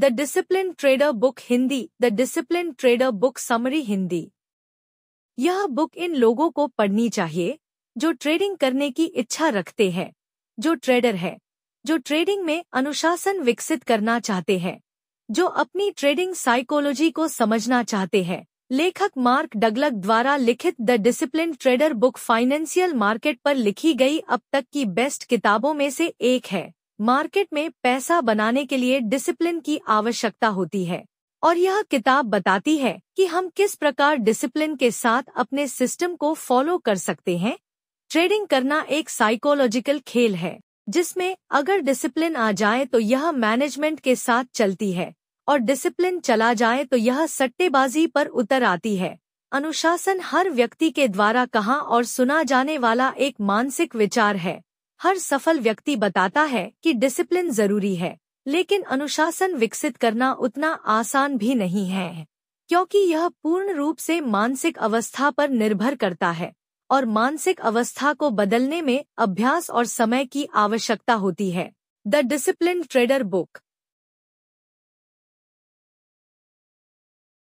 the discipline trader book Hindi the discipline trader book summary Hindi यह book इन लोगों को पढ़नी चाहिए जो ट्रेडिंग करने की इच्छा रखते हैं जो ट्रेडर है जो ट्रेडिंग में अनुशासन विकसित करना चाहते हैं जो अपनी ट्रेडिंग साइकोलॉजी को समझना चाहते हैं लेखक मार्क डगलक द्वारा लिखित the discipline trader book financial market पर लिखी गई अब तक की बेस्ट किताबों में से एक है मार्केट में पैसा बनाने के लिए डिसिप्लिन की आवश्यकता होती है और यह किताब बताती है कि हम किस प्रकार डिसिप्लिन के साथ अपने सिस्टम को फॉलो कर सकते हैं ट्रेडिंग करना एक साइकोलॉजिकल खेल है जिसमें अगर डिसिप्लिन आ जाए तो यह मैनेजमेंट के साथ चलती है और डिसिप्लिन चला जाए तो यह सट्टेबाजी पर उतर आती है अनुशासन हर व्यक्ति के द्वारा कहा और सुना जाने वाला एक मानसिक विचार है हर सफल व्यक्ति बताता है कि डिसिप्लिन जरूरी है लेकिन अनुशासन विकसित करना उतना आसान भी नहीं है क्योंकि यह पूर्ण रूप से मानसिक अवस्था पर निर्भर करता है और मानसिक अवस्था को बदलने में अभ्यास और समय की आवश्यकता होती है द डिसिप्लिन ट्रेडर बुक